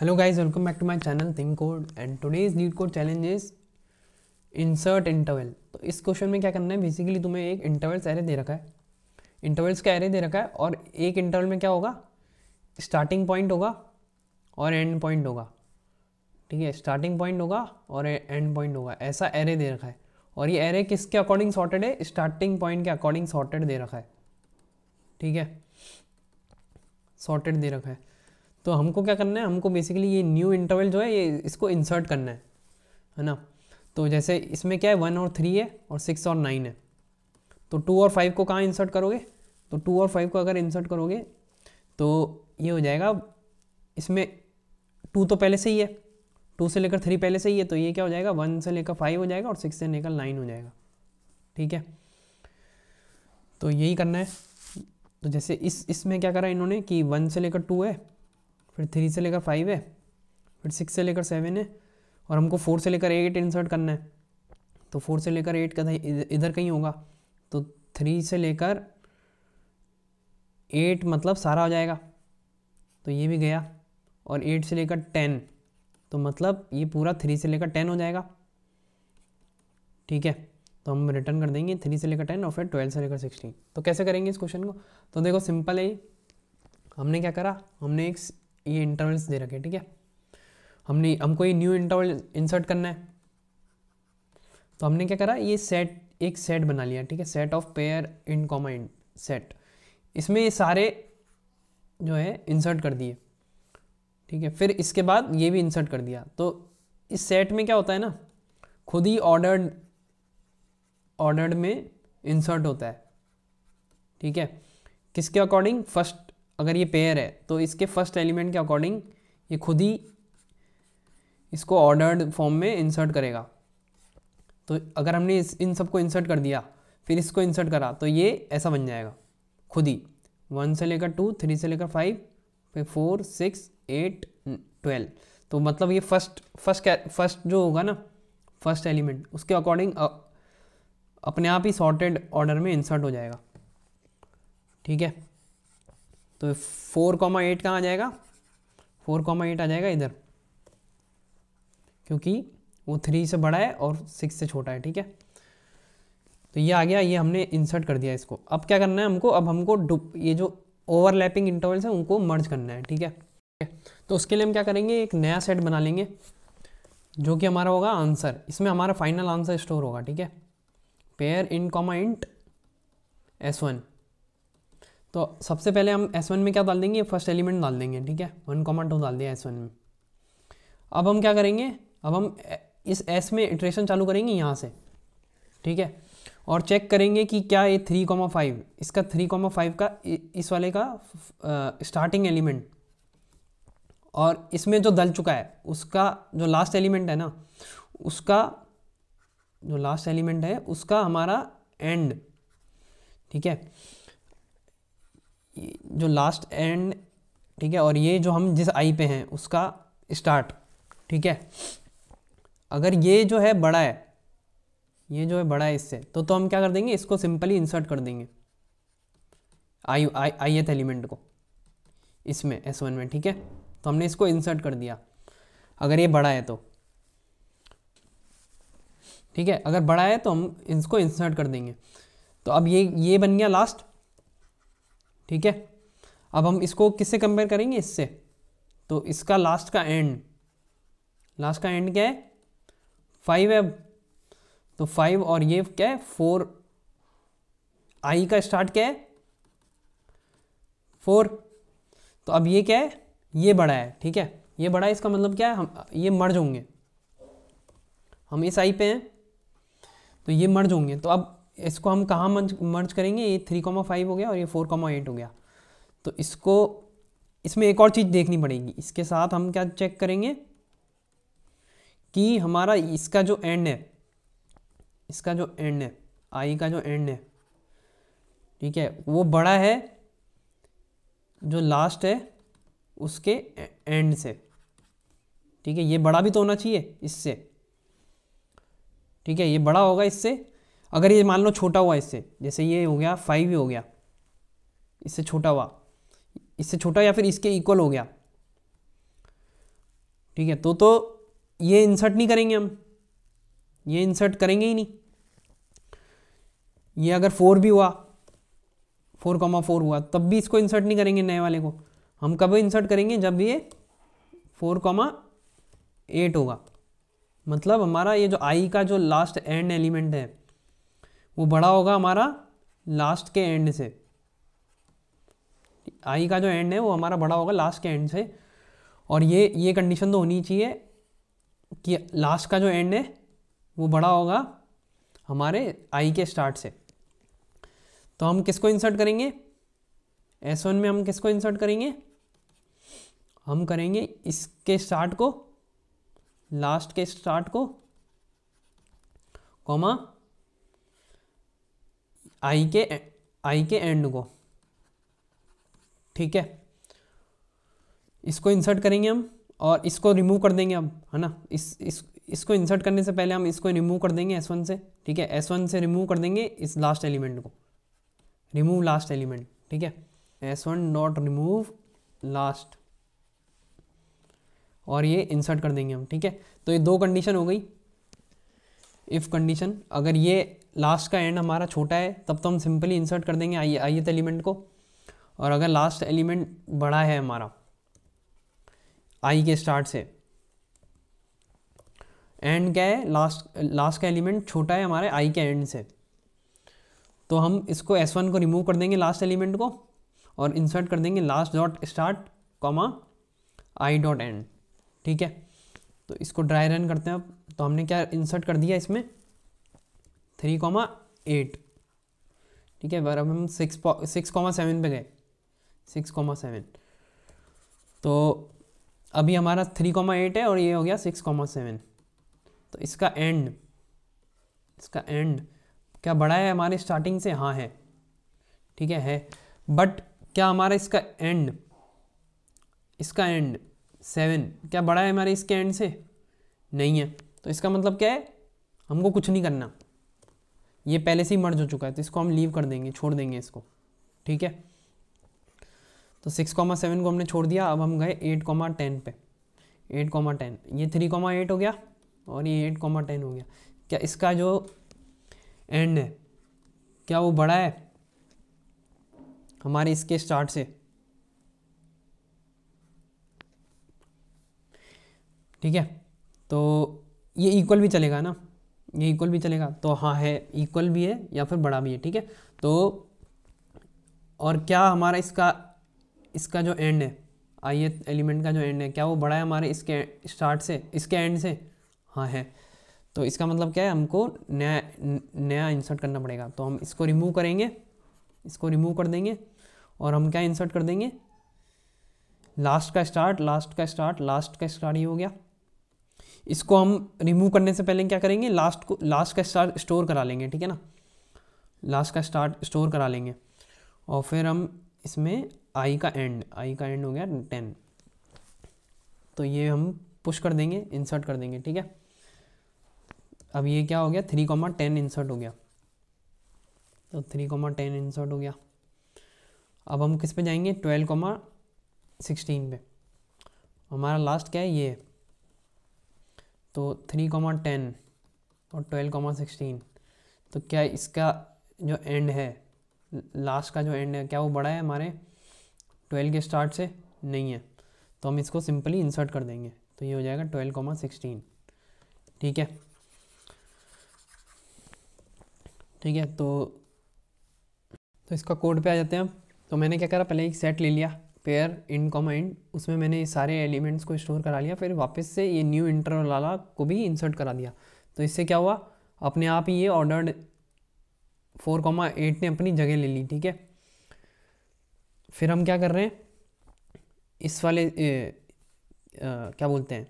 hello guys welcome back to my channel think code and today's lead code challenge is insert interval तो इस question में क्या करना है बेसिकली तुम्हें एक इंटरवल्स एरे दे रखा है इंटरवल्स का एरे दे रखा है और एक इंटरवल में क्या होगा स्टार्टिंग पॉइंट होगा और एंड पॉइंट होगा ठीक है स्टार्टिंग पॉइंट होगा और एंड पॉइंट होगा ऐसा एरे दे रखा है और ये एरे किसके अकॉर्डिंग सॉर्टेड है स्टार्टिंग पॉइंट के अकॉर्डिंग सॉर्टेड दे रखा है ठीक है सॉर्टेड दे रखा है तो हमको क्या करना है हमको बेसिकली ये न्यू इंटरवल जो है ये इसको इंसर्ट करना है है ना तो जैसे इसमें क्या है वन और थ्री है और सिक्स और नाइन है तो टू और फाइव को कहाँ इंसर्ट करोगे तो टू और फाइव को अगर इंसर्ट करोगे तो ये हो जाएगा इसमें टू तो पहले से ही है टू से लेकर थ्री पहले से ही है तो ये क्या हो जाएगा वन से लेकर फाइव हो जाएगा और सिक्स से लेकर नाइन हो जाएगा ठीक है तो यही करना है तो जैसे इस इसमें क्या करा इन्होंने कि वन से लेकर टू है फिर थ्री से लेकर फाइव है फिर सिक्स से लेकर सेवन है और हमको फोर से लेकर एट इंसर्ट करना है तो फोर से लेकर एट कहीं इधर कहीं होगा तो थ्री से लेकर एट मतलब सारा हो जाएगा तो ये भी गया और एट से लेकर टेन तो मतलब ये पूरा थ्री से लेकर टेन हो जाएगा ठीक है तो हम रिटर्न कर देंगे थ्री से लेकर टेन और फिर ट्वेल्व से लेकर सिक्सटीन तो कैसे करेंगे इस क्वेश्चन को तो देखो सिंपल है हमने क्या करा हमने एक ये इंटरवल्स दे रखे ठीक है हमने हमको ये न्यू इंटरवल इंसर्ट करना है तो हमने क्या करा ये सेट एक सेट बना लिया ठीक है set of pair int comma int set इसमें ये सारे जो है इंसर्ट कर दिए ठीक है फिर इसके बाद ये भी इंसर्ट कर दिया तो इस सेट में क्या होता है ना खुद ही ऑर्डर्ड ऑर्डर्ड में इंसर्ट होता है ठीक है किसके अकॉर्डिंग फर्स्ट अगर ये पेयर है तो इसके फर्स्ट एलिमेंट के अकॉर्डिंग ये खुद ही इसको ऑर्डर्ड फॉर्म में इंसर्ट करेगा तो अगर हमने इस इन सबको इंसर्ट कर दिया फिर इसको इंसर्ट करा तो ये ऐसा बन जाएगा खुद ही वन से लेकर टू थ्री से लेकर फाइव फिर फोर सिक्स एट ट्वेल्व तो मतलब ये फर्स्ट फर्स्ट फर्स्ट जो होगा ना फर्स्ट एलिमेंट उसके अकॉर्डिंग अपने आप ही सॉर्टेड ऑर्डर में इंसर्ट हो जाएगा ठीक है तो फोर कॉमा एट कहाँ आ जाएगा फोर कॉमा एट आ जाएगा इधर क्योंकि वो थ्री से बड़ा है और सिक्स से छोटा है ठीक है तो ये आ गया ये हमने इंसर्ट कर दिया इसको अब क्या करना है हमको अब हमको ये जो ओवरलैपिंग इंटरवल्स हैं उनको मर्ज करना है ठीक है तो उसके लिए हम क्या करेंगे एक नया सेट बना लेंगे जो कि हमारा होगा आंसर इसमें हमारा फाइनल आंसर स्टोर होगा ठीक है pair int comma int S one तो सबसे पहले हम एस वन में क्या डाल देंगे फर्स्ट एलिमेंट डाल देंगे ठीक है वन कॉमा टू डाल दिया एस वन में अब हम क्या करेंगे अब हम इस एस में इटरेशन चालू करेंगे यहाँ से ठीक है और चेक करेंगे कि क्या ये थ्री कॉमा फाइव इसका थ्री कॉमा फाइव का इस वाले का स्टार्टिंग एलिमेंट और इसमें जो दल चुका है उसका जो लास्ट एलिमेंट है ना उसका जो लास्ट एलिमेंट है उसका हमारा एंड ठीक है जो लास्ट एंड ठीक है और ये जो हम जिस आई पे हैं उसका स्टार्ट ठीक है अगर ये जो है बड़ा है ये जो है बड़ा है इससे तो तो हम क्या कर देंगे इसको सिंपली इंसर्ट कर देंगे आई आई आई एथ एलिमेंट को इसमें एस वन में ठीक है तो हमने इसको इंसर्ट कर दिया अगर ये बड़ा है तो ठीक है अगर बड़ा है तो हम इसको इंसर्ट कर देंगे तो अब ये ये बन गया लास्ट ठीक है अब हम इसको किससे कंपेयर करेंगे इससे तो इसका लास्ट का एंड लास्ट का एंड क्या है फाइव है तो फाइव और ये क्या है फोर आई का स्टार्ट क्या है फोर तो अब ये क्या है ये बड़ा है ठीक है ये बड़ा है इसका मतलब क्या है हम ये मर्ज होंगे हम इस आई पे हैं तो ये मर्ज होंगे तो अब इसको हम कहाँ मर्ज करेंगे ये थ्री कॉमा फाइव हो गया और ये फोर कॉमा एट हो गया तो इसको इसमें एक और चीज़ देखनी पड़ेगी इसके साथ हम क्या चेक करेंगे कि हमारा इसका जो एंड है इसका जो एंड है आई का जो एंड है ठीक है वो बड़ा है जो लास्ट है उसके एंड से ठीक है ये बड़ा भी तो होना चाहिए इससे ठीक है ये बड़ा होगा इससे अगर ये मान लो छोटा हुआ इससे जैसे ये हो गया फाइव हो गया इससे छोटा हुआ इससे छोटा या फिर इसके इक्वल हो गया ठीक है तो तो ये इंसर्ट नहीं करेंगे हम ये इंसर्ट करेंगे ही नहीं ये अगर फोर भी हुआ फोर कॉमा फोर हुआ तब भी इसको इंसर्ट नहीं करेंगे नए वाले को हम कब इंसर्ट करेंगे जब ये फोर कॉमा एट होगा मतलब हमारा ये जो आई का जो लास्ट एंड एलिमेंट है वो बड़ा होगा हमारा लास्ट के एंड से आई का जो एंड है वो हमारा बड़ा होगा लास्ट के एंड से और ये ये कंडीशन तो होनी चाहिए कि लास्ट का जो एंड है वो बड़ा होगा हमारे आई के स्टार्ट से तो हम किसको इंसर्ट करेंगे एस वन में हम किसको इंसर्ट करेंगे हम करेंगे इसके स्टार्ट को लास्ट के स्टार्ट को कॉमा आई के आई के एंड को ठीक है इसको इंसर्ट करेंगे हम और इसको रिमूव कर देंगे अब है ना इस इस इसको इंसर्ट करने से पहले हम इसको रिमूव कर देंगे एस वन से ठीक है एस वन से रिमूव कर देंगे इस लास्ट एलिमेंट को रिमूव लास्ट एलिमेंट ठीक है S one dot remove last और ये इंसर्ट कर देंगे हम ठीक है तो ये दो कंडीशन हो गई इफ़ कंडीशन अगर ये लास्ट का एंड हमारा छोटा है तब तो हम सिंपली इंसर्ट कर देंगे आई आई एलिमेंट को और अगर लास्ट एलिमेंट बड़ा है हमारा आई के स्टार्ट से एंड क्या है लास्ट लास्ट का एलिमेंट छोटा है हमारे आई के एंड से तो हम इसको एस वन को रिमूव कर देंगे लास्ट एलिमेंट को और इंसर्ट कर देंगे last dot start comma I dot end ठीक है तो इसको ड्राई रन करते हैं अब तो हमने क्या इंसर्ट कर दिया इसमें थ्री कॉमा एट ठीक है अब हम सिक्स सिक्स कॉमा सेवन पे गए सिक्स कॉमा सेवन तो अभी हमारा थ्री कॉमा एट है और ये हो गया सिक्स कॉमा सेवन तो इसका एंड इसका एंड क्या बड़ा है हमारे स्टार्टिंग से हाँ है ठीक है है बट क्या हमारा इसका एंड इसका एंड सेवन क्या बड़ा है हमारे इसके एंड से नहीं है तो इसका मतलब क्या है हमको कुछ नहीं करना ये पहले से ही मर्ज हो चुका है तो इसको हम लीव कर देंगे छोड़ देंगे इसको ठीक है तो सिक्स कॉमा सेवन को हमने छोड़ दिया अब हम गए एट कॉमा टेन पे एट कॉमा टेन ये थ्री कॉमा एट हो गया और ये एट कॉमा टेन हो गया क्या इसका जो एंड है क्या वो बड़ा है हमारे इसके स्टार्ट से ठीक है तो ये इक्वल भी चलेगा ना ये इक्वल भी चलेगा तो हाँ है इक्वल भी है या फिर बड़ा भी है ठीक है तो और क्या हमारा इसका इसका जो एंड है आइए एलिमेंट का जो एंड है क्या वो बड़ा है हमारे इसके स्टार्ट से इसके एंड से हाँ है तो इसका मतलब क्या है हमको नया नया इंसर्ट करना पड़ेगा तो हम इसको रिमूव करेंगे इसको रिमूव कर देंगे और हम क्या इंसर्ट कर देंगे लास्ट का स्टार्ट लास्ट का स्टार्ट लास्ट का स्टार्ट ये हो गया इसको हम रिमूव करने से पहले क्या करेंगे लास्ट को लास्ट का स्टार स्टोर करा लेंगे ठीक है ना लास्ट का स्टार्ट स्टोर करा लेंगे और फिर हम इसमें आई का एंड आई का एंड हो गया टेन तो ये हम पुश कर देंगे इंसर्ट कर देंगे ठीक है अब ये क्या हो गया थ्री कॉमा टेन इंसर्ट हो गया तो थ्री कॉमा टेन इंसर्ट हो गया अब हम किस पे जाएंगे ट्वेल्व कॉमा सिक्सटीन पे हमारा लास्ट क्या है ये है तो थ्री कॉमा टेन और ट्वेल्व कॉमा सिक्सटीन तो क्या इसका जो एंड है लास्ट का जो एंड है क्या वो बड़ा है हमारे ट्वेल्व के स्टार्ट से नहीं है तो हम इसको सिंपली इंसर्ट कर देंगे तो ये हो जाएगा ट्वेल्व कॉमा सिक्सटीन ठीक है ठीक है तो तो इसका कोड पे आ जाते हैं हम तो मैंने क्या करा पहले एक सेट ले लिया पेयर इन कॉमा इंड उसमें मैंने सारे एलिमेंट्स को स्टोर करा लिया फिर वापस से ये न्यू इंटरवल वाला को भी इंसर्ट करा दिया तो इससे क्या हुआ अपने आप ही ये ऑर्डर फोर कॉमा एट ने अपनी जगह ले ली ठीक है फिर हम क्या कर रहे हैं इस वाले ए, आ, क्या बोलते हैं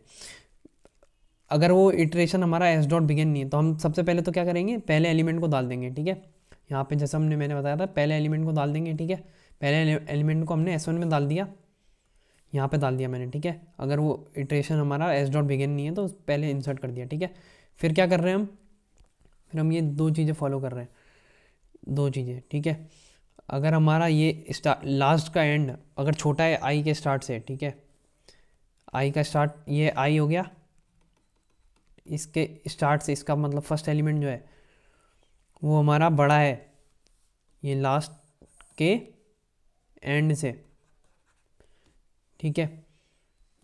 अगर वो इटरेशन हमारा एस डॉट बिगेन नहीं है तो हम सबसे पहले तो क्या करेंगे पहले एलिमेंट को डाल देंगे ठीक है यहाँ पे जैसे हमने मैंने बताया था पहले एलिमेंट को डाल देंगे ठीक है पहले एलिमेंट को हमने एस वन में डाल दिया यहाँ पे डाल दिया मैंने ठीक है अगर वो इटरेशन हमारा एस डॉट बिगेन नहीं है तो पहले इंसर्ट कर दिया ठीक है फिर क्या कर रहे हैं हम फिर हम ये दो चीज़ें फॉलो कर रहे हैं दो चीज़ें ठीक है अगर हमारा ये लास्ट का एंड अगर छोटा है आई के स्टार्ट से ठीक है आई का स्टार्ट ये आई हो गया इसके स्टार्ट से इसका मतलब फर्स्ट एलिमेंट जो है वो हमारा बड़ा है ये लास्ट के एंड से ठीक है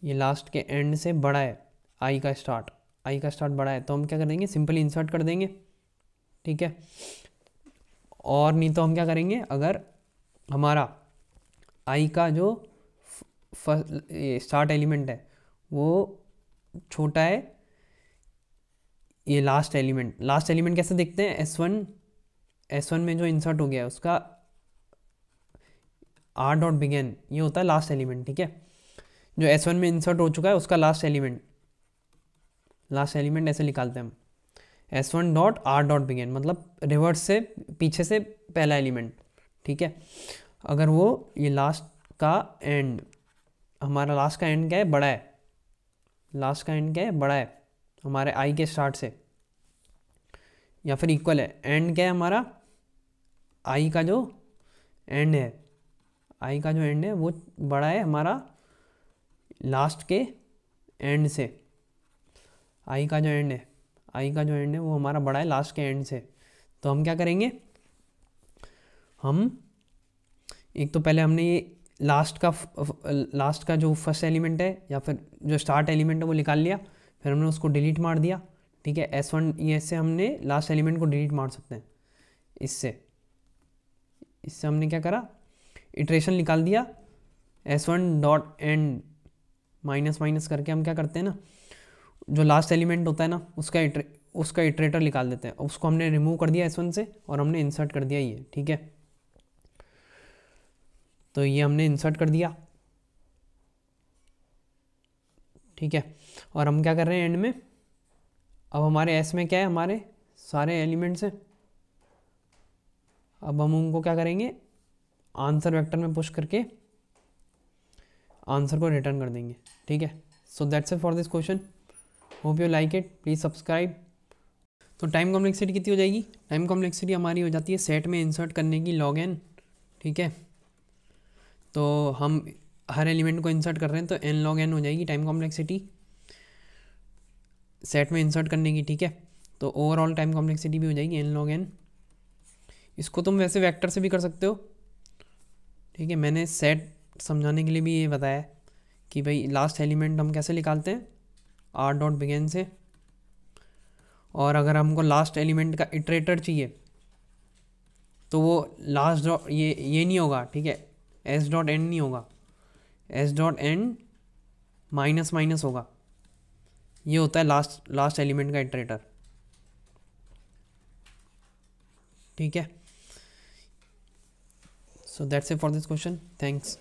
ये लास्ट के एंड से बड़ा है आई का स्टार्ट आई का स्टार्ट बड़ा है तो हम क्या कर देंगे सिंपली इंसर्ट कर देंगे ठीक है और नहीं तो हम क्या करेंगे अगर हमारा आई का जो स्टार्ट एलिमेंट है वो छोटा है ये लास्ट एलिमेंट लास्ट एलिमेंट कैसे देखते हैं एस वन एस वन में जो इंसर्ट हो गया है उसका आर डॉट बिग एन ये होता है लास्ट एलिमेंट ठीक है जो एस वन में इंसर्ट हो चुका है उसका लास्ट एलिमेंट लास्ट एलिमेंट ऐसे निकालते हैं हम S one dot R dot begin मतलब रिवर्स से पीछे से पहला एलिमेंट ठीक है अगर वो ये लास्ट का एंड हमारा लास्ट का एंड क्या है बड़ा है लास्ट का एंड क्या है बड़ा है हमारे आई के स्टार्ट से या फिर इक्वल है एंड क्या है हमारा आई का जो एंड है आई का जो एंड है वो बड़ा है हमारा लास्ट के एंड से आई का जो एंड है आई का जो एंड है वो हमारा बड़ा है लास्ट के एंड से तो हम क्या करेंगे हम एक तो पहले हमने ये लास्ट का लास्ट का जो फर्स्ट एलिमेंट है या फिर जो स्टार्ट एलिमेंट है वो निकाल लिया फिर हमने उसको डिलीट मार दिया ठीक है एस वन ई एस से हमने लास्ट एलिमेंट को डिलीट मार सकते हैं इससे इससे हमने क्या करा इटरेशन निकाल दिया S one dot end minus minus करके हम क्या करते हैं ना जो लास्ट एलिमेंट होता है ना उसका इट्रे उसका इटरेटर निकाल देते हैं उसको हमने रिमूव कर दिया एस वन से और हमने इंसर्ट कर दिया ये ठीक है तो ये हमने इंसर्ट कर दिया ठीक है और हम क्या कर रहे हैं एंड में अब हमारे एस में क्या है हमारे सारे एलिमेंट्स हैं अब हम उनको क्या करेंगे आंसर वेक्टर में पुश करके आंसर को रिटर्न कर देंगे ठीक है so that's a for this question hope you like it please subscribe तो टाइम कॉम्प्लेक्सिटी कितनी हो जाएगी टाइम कॉम्प्लेक्सिटी हमारी हो जाती है सेट में इंसर्ट करने की लॉग एन ठीक है तो हम हर एलिमेंट को इंसर्ट कर रहे हैं तो एन लॉग एन हो जाएगी टाइम कॉम्प्लेक्सिटी सेट में इंसर्ट करने की ठीक है तो ओवरऑल टाइम कॉम्प्लेक्सिटी भी हो जाएगी एन लॉग एन इसको तुम वैसे वैक्टर से भी कर सकते हो ठीक है मैंने सेट समझाने के लिए भी ये बताया कि भाई लास्ट एलिमेंट हम कैसे निकालते हैं आर डॉट बिगेन से और अगर हमको लास्ट एलिमेंट का इटरेटर चाहिए तो वो लास्ट डॉट ये ये नहीं होगा ठीक है एस डॉट एन नहीं होगा S dot N minus minus होगा ये होता है लास्ट लास्ट एलिमेंट का इटरेटर ठीक है so that's it for this question thanks